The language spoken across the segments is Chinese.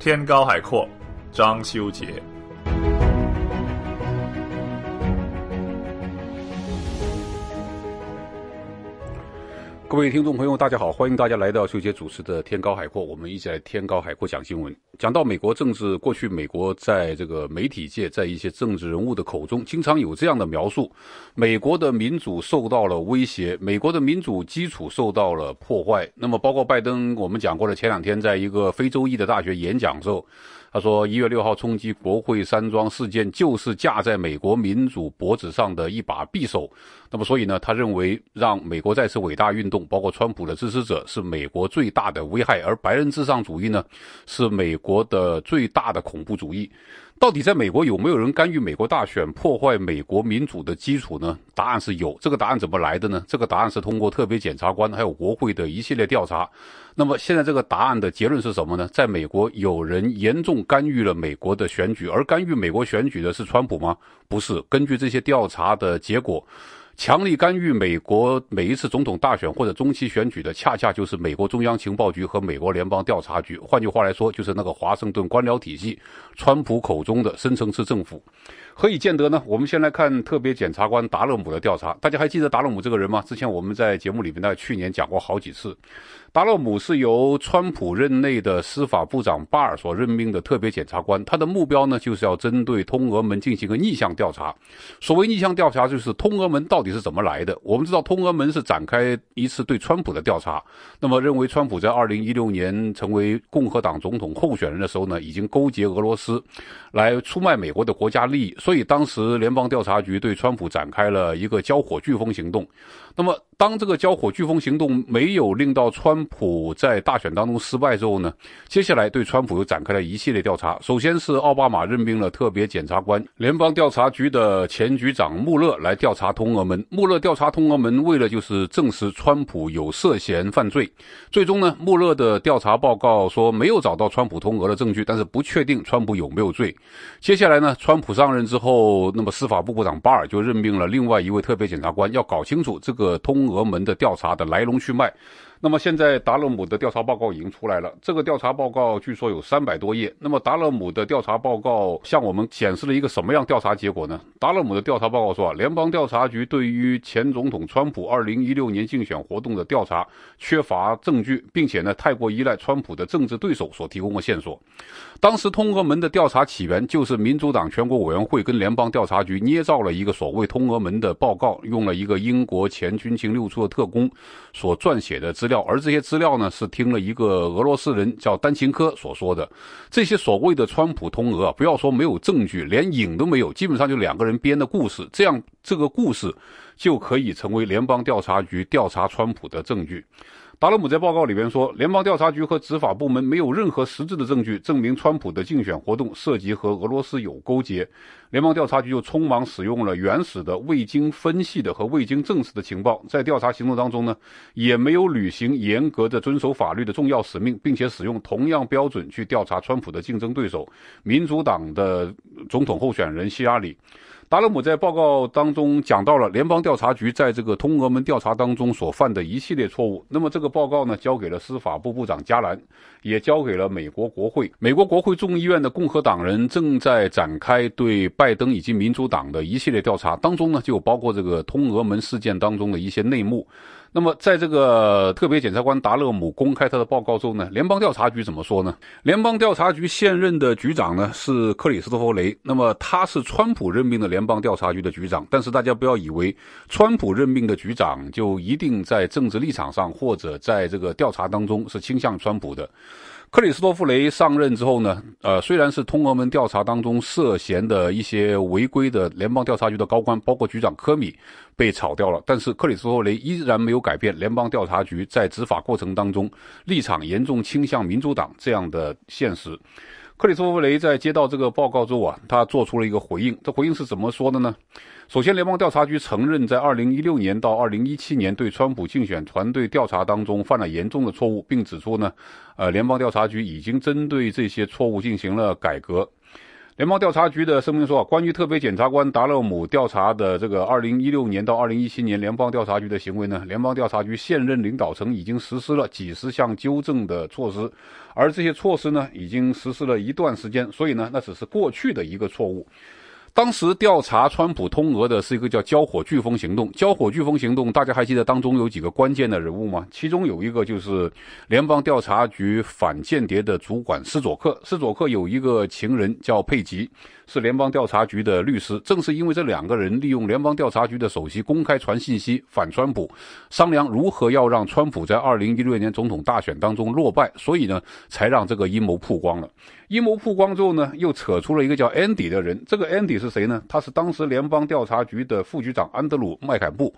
天高海阔，张修杰。各位听众朋友，大家好，欢迎大家来到秀杰主持的《天高海阔》，我们一起来《天高海阔》讲新闻。讲到美国政治，过去美国在这个媒体界，在一些政治人物的口中，经常有这样的描述：美国的民主受到了威胁，美国的民主基础受到了破坏。那么，包括拜登，我们讲过了，前两天在一个非洲裔的大学演讲时候。他说，一月六号冲击国会山庄事件就是架在美国民主脖子上的一把匕首。那么，所以呢，他认为让美国再次伟大运动，包括川普的支持者，是美国最大的危害；而白人至上主义呢，是美国的最大的恐怖主义。到底在美国有没有人干预美国大选，破坏美国民主的基础呢？答案是有。这个答案怎么来的呢？这个答案是通过特别检察官还有国会的一系列调查。那么现在这个答案的结论是什么呢？在美国有人严重干预了美国的选举，而干预美国选举的是川普吗？不是。根据这些调查的结果。强力干预美国每一次总统大选或者中期选举的，恰恰就是美国中央情报局和美国联邦调查局。换句话来说，就是那个华盛顿官僚体系，川普口中的深层次政府。何以见得呢？我们先来看特别检察官达勒姆的调查。大家还记得达勒姆这个人吗？之前我们在节目里面呢，去年讲过好几次。达勒姆是由川普任内的司法部长巴尔所任命的特别检察官，他的目标呢，就是要针对通俄门进行一个逆向调查。所谓逆向调查，就是通俄门到底是怎么来的？我们知道通俄门是展开一次对川普的调查，那么认为川普在2016年成为共和党总统候选人的时候呢，已经勾结俄罗斯，来出卖美国的国家利益。所以，当时联邦调查局对川普展开了一个“交火飓风”行动。那么。当这个交火飓风行动没有令到川普在大选当中失败之后呢，接下来对川普又展开了一系列调查。首先是奥巴马任命了特别检察官，联邦调查局的前局长穆勒来调查通俄门。穆勒调查通俄门，为了就是证实川普有涉嫌犯罪。最终呢，穆勒的调查报告说没有找到川普通俄的证据，但是不确定川普有没有罪。接下来呢，川普上任之后，那么司法部部长巴尔就任命了另外一位特别检察官，要搞清楚这个通。俄门的调查的来龙去脉。那么现在达勒姆的调查报告已经出来了，这个调查报告据说有三百多页。那么达勒姆的调查报告向我们显示了一个什么样调查结果呢？达勒姆的调查报告说啊，联邦调查局对于前总统川普2016年竞选活动的调查缺乏证据，并且呢太过依赖川普的政治对手所提供的线索。当时通俄门的调查起源就是民主党全国委员会跟联邦调查局捏造了一个所谓通俄门的报告，用了一个英国前军情六处的特工所撰写的资。而这些资料呢，是听了一个俄罗斯人叫丹琴科所说的。这些所谓的川普通俄，不要说没有证据，连影都没有，基本上就两个人编的故事。这样，这个故事就可以成为联邦调查局调查川普的证据。达勒姆在报告里边说，联邦调查局和执法部门没有任何实质的证据证明川普的竞选活动涉及和俄罗斯有勾结。联邦调查局就匆忙使用了原始的未经分析的和未经证实的情报，在调查行动当中呢，也没有履行严格的遵守法律的重要使命，并且使用同样标准去调查川普的竞争对手民主党的总统候选人希拉里。达勒姆在报告当中讲到了联邦调查局在这个通俄门调查当中所犯的一系列错误。那么这个报告呢，交给了司法部部长加兰，也交给了美国国会。美国国会众议院的共和党人正在展开对拜登以及民主党的一系列调查，当中呢就包括这个通俄门事件当中的一些内幕。那么，在这个特别检察官达勒姆公开他的报告中呢，联邦调查局怎么说呢？联邦调查局现任的局长呢是克里斯托弗雷，那么他是川普任命的联邦调查局的局长，但是大家不要以为川普任命的局长就一定在政治立场上或者在这个调查当中是倾向川普的。克里斯托弗雷上任之后呢，呃，虽然是通俄门调查当中涉嫌的一些违规的联邦调查局的高官，包括局长科米被炒掉了，但是克里斯托弗雷依然没有改变联邦调查局在执法过程当中立场严重倾向民主党这样的现实。克里斯托弗雷在接到这个报告之后啊，他做出了一个回应。这回应是怎么说的呢？首先，联邦调查局承认在2016年到2017年对川普竞选团队调查当中犯了严重的错误，并指出呢，呃，联邦调查局已经针对这些错误进行了改革。联邦调查局的声明说，关于特别检察官达勒姆调查的这个2016年到2017年联邦调查局的行为呢，联邦调查局现任领导层已经实施了几十项纠正的措施，而这些措施呢，已经实施了一段时间，所以呢，那只是过去的一个错误。当时调查川普通俄的是一个叫“交火飓风行动”。交火飓风行动，大家还记得当中有几个关键的人物吗？其中有一个就是联邦调查局反间谍的主管斯佐克。斯佐克有一个情人叫佩吉，是联邦调查局的律师。正是因为这两个人利用联邦调查局的首席公开传信息反川普，商量如何要让川普在二零一六年总统大选当中落败，所以呢，才让这个阴谋曝光了。阴谋曝光之后呢，又扯出了一个叫 Andy 的人。这个 Andy 是谁呢？他是当时联邦调查局的副局长安德鲁·麦凯布。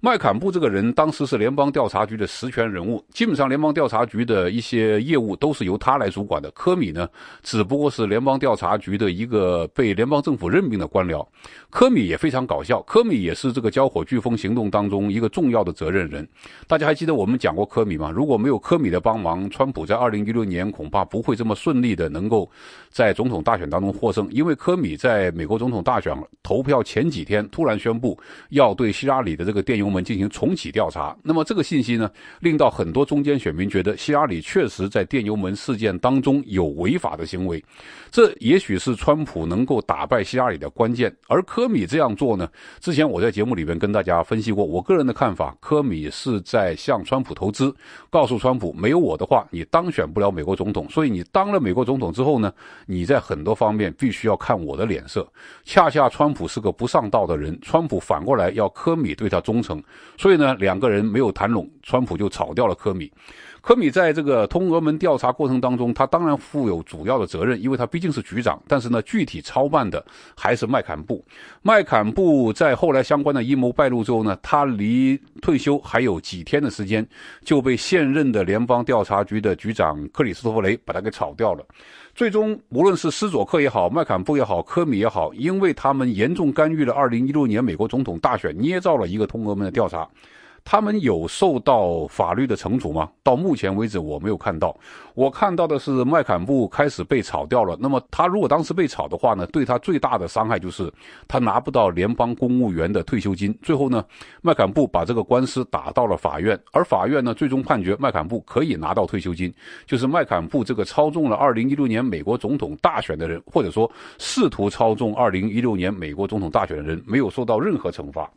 麦坎布这个人当时是联邦调查局的实权人物，基本上联邦调查局的一些业务都是由他来主管的。科米呢，只不过是联邦调查局的一个被联邦政府任命的官僚。科米也非常搞笑，科米也是这个“交火飓风”行动当中一个重要的责任人。大家还记得我们讲过科米吗？如果没有科米的帮忙，川普在二零一六年恐怕不会这么顺利的能够在总统大选当中获胜，因为科米在美国总统大选。投票前几天突然宣布要对希拉里的这个电油门进行重启调查，那么这个信息呢，令到很多中间选民觉得希拉里确实在电油门事件当中有违法的行为，这也许是川普能够打败希拉里的关键。而科米这样做呢，之前我在节目里边跟大家分析过，我个人的看法，科米是在向川普投资，告诉川普没有我的话，你当选不了美国总统，所以你当了美国总统之后呢，你在很多方面必须要看我的脸色，恰恰川。普是个不上道的人，川普反过来要科米对他忠诚，所以呢，两个人没有谈拢，川普就炒掉了科米。科米在这个通俄门调查过程当中，他当然负有主要的责任，因为他毕竟是局长，但是呢，具体操办的还是麦坎布。麦坎布在后来相关的阴谋败露之后呢，他离退休还有几天的时间，就被现任的联邦调查局的局长克里斯托弗雷把他给炒掉了。最终，无论是斯佐克也好，麦坎布也好，科米也好，因为他们严重干预了2016年美国总统大选，捏造了一个通俄门的调查。他们有受到法律的惩处吗？到目前为止我没有看到。我看到的是麦坎布开始被炒掉了。那么他如果当时被炒的话呢？对他最大的伤害就是他拿不到联邦公务员的退休金。最后呢，麦坎布把这个官司打到了法院，而法院呢最终判决麦坎布可以拿到退休金。就是麦坎布这个操纵了2016年美国总统大选的人，或者说试图操纵2016年美国总统大选的人，没有受到任何惩罚。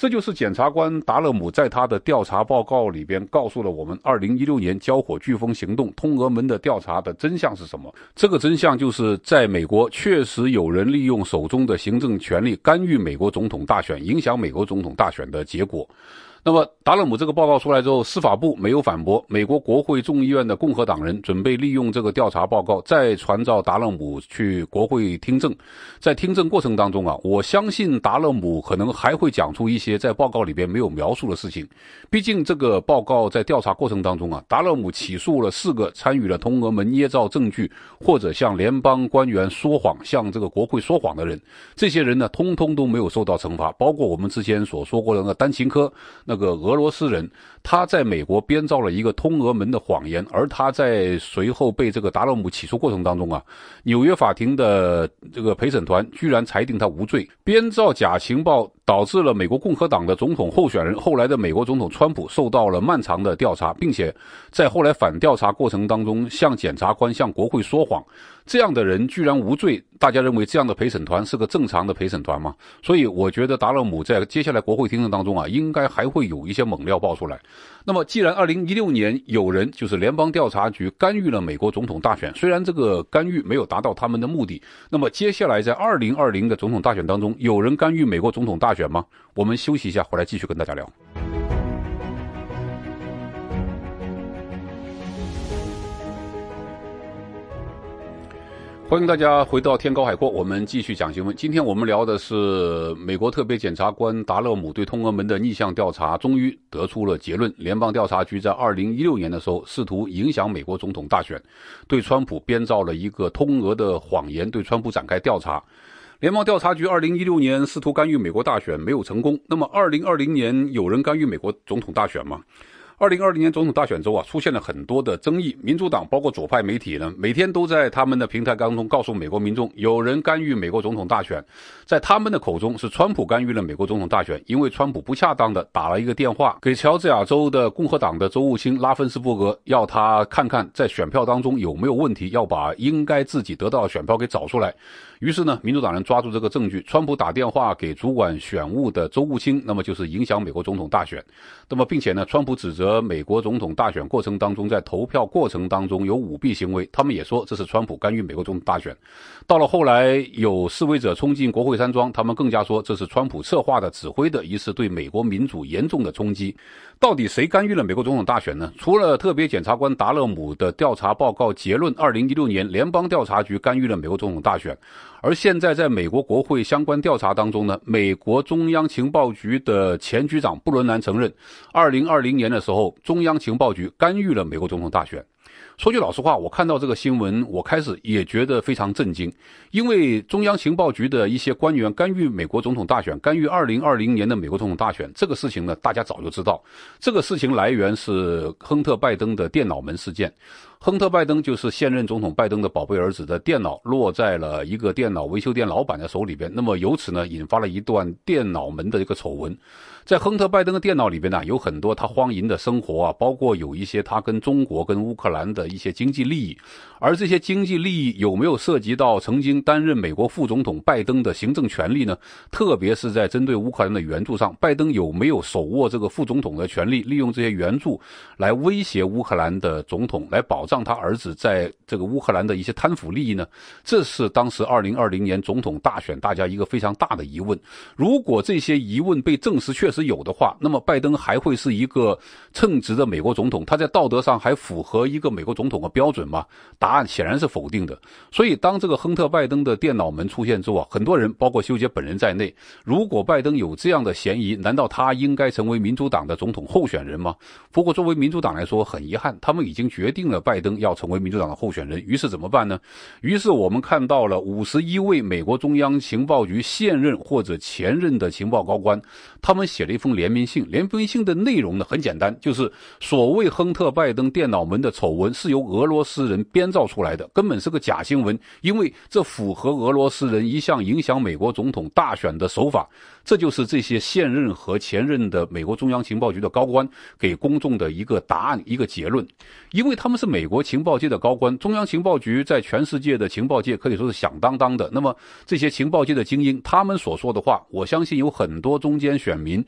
这就是检察官达勒姆在他的调查报告里边告诉了我们，二零一六年交火飓风行动通俄门的调查的真相是什么？这个真相就是，在美国确实有人利用手中的行政权力干预美国总统大选，影响美国总统大选的结果。那么，达勒姆这个报告出来之后，司法部没有反驳。美国国会众议院的共和党人准备利用这个调查报告，再传召达勒姆去国会听证。在听证过程当中啊，我相信达勒姆可能还会讲出一些在报告里边没有描述的事情。毕竟这个报告在调查过程当中啊，达勒姆起诉了四个参与了同俄门捏造证据或者向联邦官员说谎、向这个国会说谎的人，这些人呢，通通都没有受到惩罚，包括我们之前所说过的那个丹琴科。那个俄罗斯人，他在美国编造了一个通俄门的谎言，而他在随后被这个达洛姆起诉过程当中啊，纽约法庭的这个陪审团居然裁定他无罪，编造假情报导致了美国共和党的总统候选人后来的美国总统川普受到了漫长的调查，并且在后来反调查过程当中向检察官向国会说谎。这样的人居然无罪，大家认为这样的陪审团是个正常的陪审团吗？所以我觉得达勒姆在接下来国会听证当中啊，应该还会有一些猛料爆出来。那么既然2016年有人就是联邦调查局干预了美国总统大选，虽然这个干预没有达到他们的目的，那么接下来在2020的总统大选当中，有人干预美国总统大选吗？我们休息一下，回来继续跟大家聊。欢迎大家回到天高海阔，我们继续讲新闻。今天我们聊的是美国特别检察官达勒姆对通俄门的逆向调查，终于得出了结论：联邦调查局在二零一六年的时候试图影响美国总统大选，对川普编造了一个通俄的谎言，对川普展开调查。联邦调查局二零一六年试图干预美国大选没有成功，那么二零二零年有人干预美国总统大选吗？二零二零年总统大选中啊，出现了很多的争议。民主党包括左派媒体呢，每天都在他们的平台当中告诉美国民众，有人干预美国总统大选。在他们的口中，是川普干预了美国总统大选，因为川普不恰当的打了一个电话给乔治亚州的共和党的州务卿拉芬斯伯格，要他看看在选票当中有没有问题，要把应该自己得到的选票给找出来。于是呢，民主党人抓住这个证据，川普打电话给主管选务的周务卿，那么就是影响美国总统大选。那么，并且呢，川普指责美国总统大选过程当中，在投票过程当中有舞弊行为。他们也说这是川普干预美国总统大选。到了后来，有示威者冲进国会山庄，他们更加说这是川普策划的、指挥的一次对美国民主严重的冲击。到底谁干预了美国总统大选呢？除了特别检察官达勒姆的调查报告结论，二零一六年联邦调查局干预了美国总统大选。而现在，在美国国会相关调查当中呢，美国中央情报局的前局长布伦南承认，二零二零年的时候，中央情报局干预了美国总统大选。说句老实话，我看到这个新闻，我开始也觉得非常震惊，因为中央情报局的一些官员干预美国总统大选，干预二零二零年的美国总统大选这个事情呢，大家早就知道。这个事情来源是亨特·拜登的电脑门事件，亨特·拜登就是现任总统拜登的宝贝儿子的电脑落在了一个电脑维修店老板的手里边，那么由此呢，引发了一段电脑门的一个丑闻。在亨特·拜登的电脑里边呢，有很多他荒淫的生活啊，包括有一些他跟中国、跟乌克兰的一些经济利益。而这些经济利益有没有涉及到曾经担任美国副总统拜登的行政权力呢？特别是在针对乌克兰的援助上，拜登有没有手握这个副总统的权利，利用这些援助来威胁乌克兰的总统，来保障他儿子在这个乌克兰的一些贪腐利益呢？这是当时二零二零年总统大选大家一个非常大的疑问。如果这些疑问被证实，确实。有的话，那么拜登还会是一个称职的美国总统？他在道德上还符合一个美国总统的标准吗？答案显然是否定的。所以，当这个亨特·拜登的电脑门出现之后啊，很多人，包括修杰本人在内，如果拜登有这样的嫌疑，难道他应该成为民主党的总统候选人吗？不过，作为民主党来说，很遗憾，他们已经决定了拜登要成为民主党的候选人。于是怎么办呢？于是我们看到了五十一位美国中央情报局现任或者前任的情报高官，他们现。一封联名信，联名信的内容呢很简单，就是所谓亨特·拜登电脑门的丑闻是由俄罗斯人编造出来的，根本是个假新闻，因为这符合俄罗斯人一向影响美国总统大选的手法。这就是这些现任和前任的美国中央情报局的高官给公众的一个答案，一个结论，因为他们是美国情报界的高官，中央情报局在全世界的情报界可以说是响当当的。那么这些情报界的精英，他们所说的话，我相信有很多中间选民。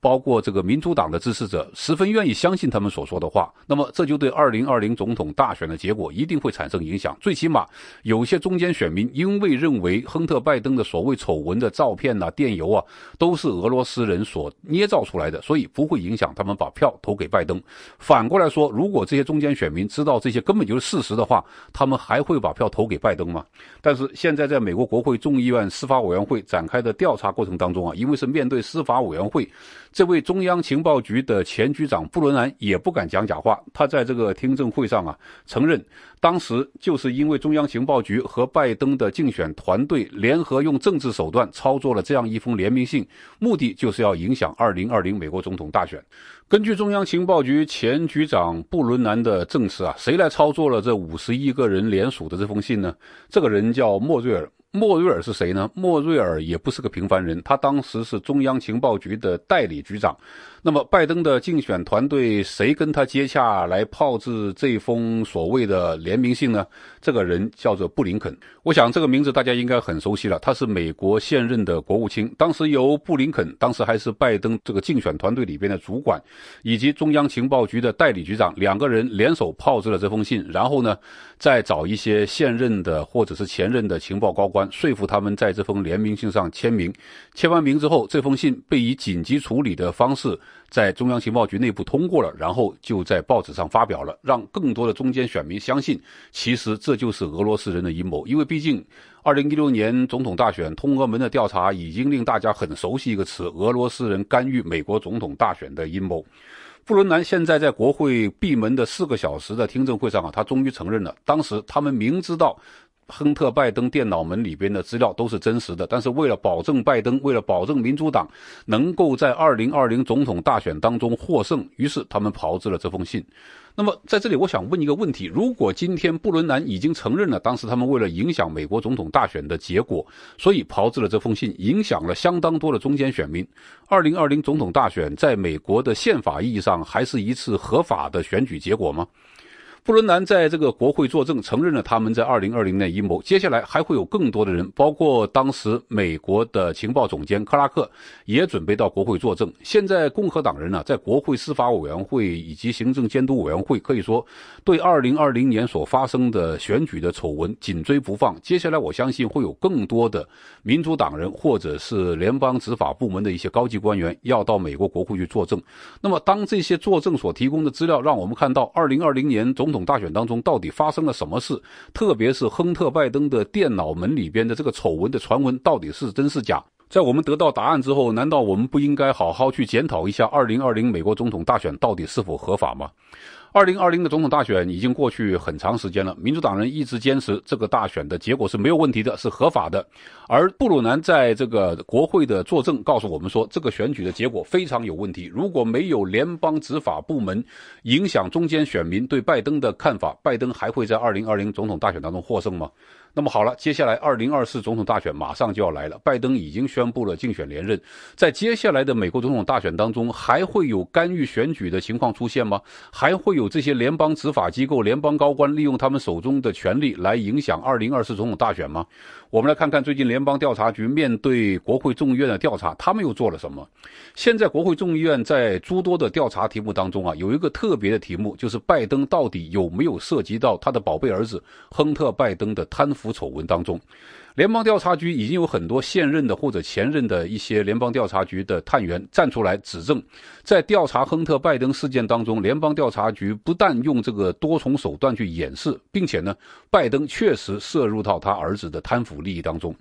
包括这个民主党的支持者十分愿意相信他们所说的话，那么这就对二零二零总统大选的结果一定会产生影响。最起码，有些中间选民因为认为亨特·拜登的所谓丑闻的照片呐、电邮啊，都是俄罗斯人所捏造出来的，所以不会影响他们把票投给拜登。反过来说，如果这些中间选民知道这些根本就是事实的话，他们还会把票投给拜登吗？但是现在在美国国会众议院司法委员会展开的调查过程当中啊，因为是面对司法委员会。这位中央情报局的前局长布伦南也不敢讲假话，他在这个听证会上啊承认。当时就是因为中央情报局和拜登的竞选团队联合用政治手段操作了这样一封联名信，目的就是要影响二零二零美国总统大选。根据中央情报局前局长布伦南的证实啊，谁来操作了这五十亿个人联署的这封信呢？这个人叫莫瑞尔。莫瑞尔是谁呢？莫瑞尔也不是个平凡人，他当时是中央情报局的代理局长。那么，拜登的竞选团队谁跟他接洽来炮制这封所谓的联名信呢？这个人叫做布林肯，我想这个名字大家应该很熟悉了。他是美国现任的国务卿。当时由布林肯，当时还是拜登这个竞选团队里边的主管，以及中央情报局的代理局长两个人联手炮制了这封信。然后呢，再找一些现任的或者是前任的情报高官，说服他们在这封联名信上签名。签完名之后，这封信被以紧急处理的方式在中央情报局内部通过了，然后就在报纸上发表了，让更多的中间选民相信，其实这。就是俄罗斯人的阴谋，因为毕竟，二零一六年总统大选通俄门的调查已经令大家很熟悉一个词：俄罗斯人干预美国总统大选的阴谋。布伦南现在在国会闭门的四个小时的听证会上啊，他终于承认了，当时他们明知道。亨特·拜登电脑门里边的资料都是真实的，但是为了保证拜登，为了保证民主党能够在二零二零总统大选当中获胜，于是他们炮制了这封信。那么在这里，我想问一个问题：如果今天布伦南已经承认了，当时他们为了影响美国总统大选的结果，所以炮制了这封信，影响了相当多的中间选民，二零二零总统大选在美国的宪法意义上还是一次合法的选举结果吗？布伦南在这个国会作证，承认了他们在二零二零年阴谋。接下来还会有更多的人，包括当时美国的情报总监克拉克，也准备到国会作证。现在共和党人呢，在国会司法委员会以及行政监督委员会，可以说对二零二零年所发生的选举的丑闻紧追不放。接下来我相信会有更多的民主党人，或者是联邦执法部门的一些高级官员，要到美国国会去作证。那么，当这些作证所提供的资料，让我们看到二零二零年总统。大选当中到底发生了什么事？特别是亨特·拜登的电脑门里边的这个丑闻的传闻，到底是真是假？在我们得到答案之后，难道我们不应该好好去检讨一下2020美国总统大选到底是否合法吗？二零二零的总统大选已经过去很长时间了，民主党人一直坚持这个大选的结果是没有问题的，是合法的。而布鲁南在这个国会的作证告诉我们说，这个选举的结果非常有问题。如果没有联邦执法部门影响中间选民对拜登的看法，拜登还会在二零二零总统大选当中获胜吗？那么好了，接下来二零二四总统大选马上就要来了，拜登已经宣布了竞选连任。在接下来的美国总统大选当中，还会有干预选举的情况出现吗？还会有这些联邦执法机构、联邦高官利用他们手中的权力来影响二零二四总统大选吗？我们来看看最近联邦调查局面对国会众议院的调查，他们又做了什么？现在国会众议院在诸多的调查题目当中啊，有一个特别的题目，就是拜登到底有没有涉及到他的宝贝儿子亨特·拜登的贪？腐丑闻当中，联邦调查局已经有很多现任的或者前任的一些联邦调查局的探员站出来指证，在调查亨特·拜登事件当中，联邦调查局不但用这个多重手段去掩饰，并且呢，拜登确实涉入到他儿子的贪腐利益当中。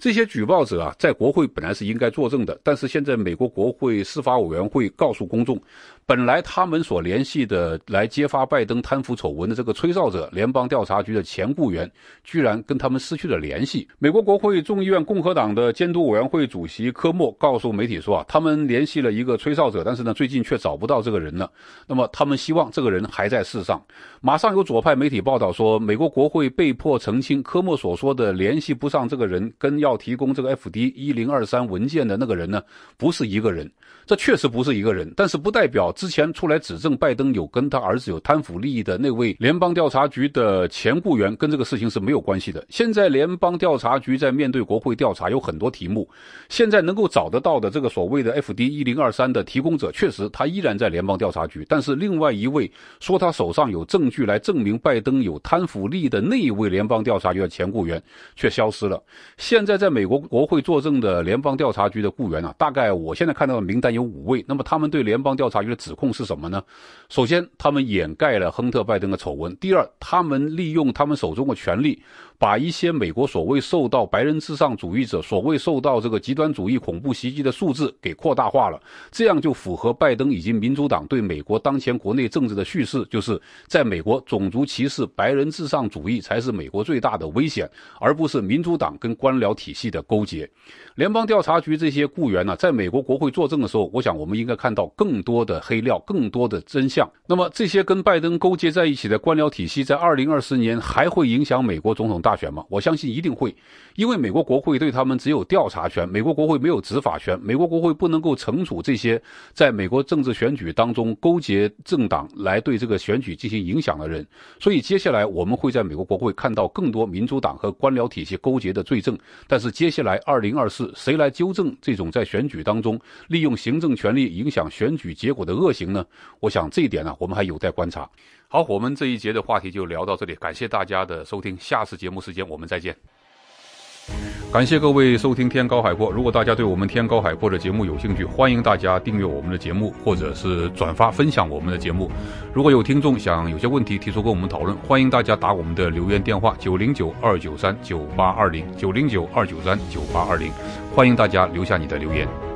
这些举报者啊，在国会本来是应该作证的，但是现在美国国会司法委员会告诉公众。本来他们所联系的来揭发拜登贪腐丑闻的这个吹哨者，联邦调查局的前雇员，居然跟他们失去了联系。美国国会众议院共和党的监督委员会主席科莫告诉媒体说啊，他们联系了一个吹哨者，但是呢，最近却找不到这个人了。那么他们希望这个人还在世上。马上有左派媒体报道说，美国国会被迫澄清科莫所说的联系不上这个人，跟要提供这个 FD 一零二三文件的那个人呢，不是一个人。这确实不是一个人，但是不代表。之前出来指证拜登有跟他儿子有贪腐利益的那位联邦调查局的前雇员，跟这个事情是没有关系的。现在联邦调查局在面对国会调查有很多题目，现在能够找得到的这个所谓的 FD 一零二三的提供者，确实他依然在联邦调查局。但是另外一位说他手上有证据来证明拜登有贪腐利益的那一位联邦调查局的前雇员却消失了。现在在美国国会作证的联邦调查局的雇员啊，大概我现在看到的名单有五位，那么他们对联邦调查局的。指控是什么呢？首先，他们掩盖了亨特·拜登的丑闻；第二，他们利用他们手中的权力。把一些美国所谓受到白人至上主义者所谓受到这个极端主义恐怖袭击的数字给扩大化了，这样就符合拜登以及民主党对美国当前国内政治的叙事，就是在美国种族歧视、白人至上主义才是美国最大的危险，而不是民主党跟官僚体系的勾结。联邦调查局这些雇员呢，在美国国会作证的时候，我想我们应该看到更多的黑料、更多的真相。那么这些跟拜登勾结在一起的官僚体系，在二零二四年还会影响美国总统。大选嘛，我相信一定会，因为美国国会对他们只有调查权，美国国会没有执法权，美国国会不能够惩处这些在美国政治选举当中勾结政党来对这个选举进行影响的人。所以，接下来我们会在美国国会看到更多民主党和官僚体系勾结的罪证。但是，接下来二零二四谁来纠正这种在选举当中利用行政权力影响选举结果的恶行呢？我想这一点呢，我们还有待观察。好，我们这一节的话题就聊到这里，感谢大家的收听，下次节目时间我们再见。感谢各位收听《天高海阔》，如果大家对我们《天高海阔》的节目有兴趣，欢迎大家订阅我们的节目，或者是转发分享我们的节目。如果有听众想有些问题提出跟我们讨论，欢迎大家打我们的留言电话九零九二九三九八二零九零九二九三九八二零，欢迎大家留下你的留言。